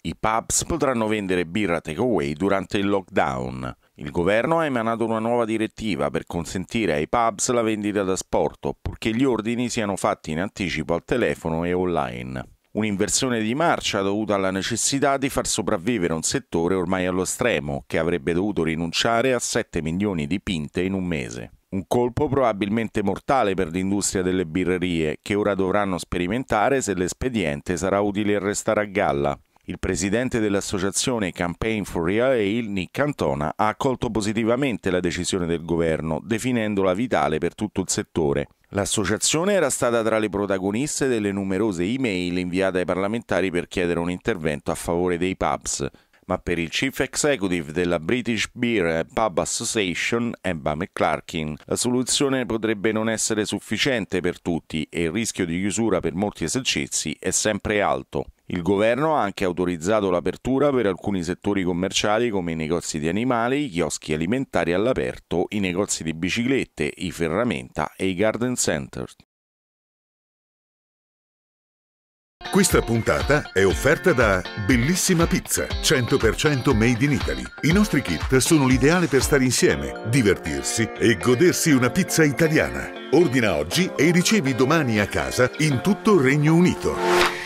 I pubs potranno vendere birra takeaway durante il lockdown. Il governo ha emanato una nuova direttiva per consentire ai pubs la vendita da sport, purché gli ordini siano fatti in anticipo al telefono e online. Un'inversione di marcia dovuta alla necessità di far sopravvivere un settore ormai allo stremo, che avrebbe dovuto rinunciare a 7 milioni di pinte in un mese. Un colpo probabilmente mortale per l'industria delle birrerie, che ora dovranno sperimentare se l'espediente sarà utile a restare a galla. Il presidente dell'associazione Campaign for Real Ale, Nick Cantona, ha accolto positivamente la decisione del governo, definendola vitale per tutto il settore. L'associazione era stata tra le protagoniste delle numerose email inviate ai parlamentari per chiedere un intervento a favore dei pubs, ma per il chief executive della British Beer Pub Association, Ebba McClarkin, la soluzione potrebbe non essere sufficiente per tutti e il rischio di chiusura per molti esercizi è sempre alto. Il governo ha anche autorizzato l'apertura per alcuni settori commerciali come i negozi di animali, i chioschi alimentari all'aperto, i negozi di biciclette, i ferramenta e i garden center. Questa puntata è offerta da Bellissima Pizza, 100% made in Italy. I nostri kit sono l'ideale per stare insieme, divertirsi e godersi una pizza italiana. Ordina oggi e ricevi domani a casa in tutto il Regno Unito.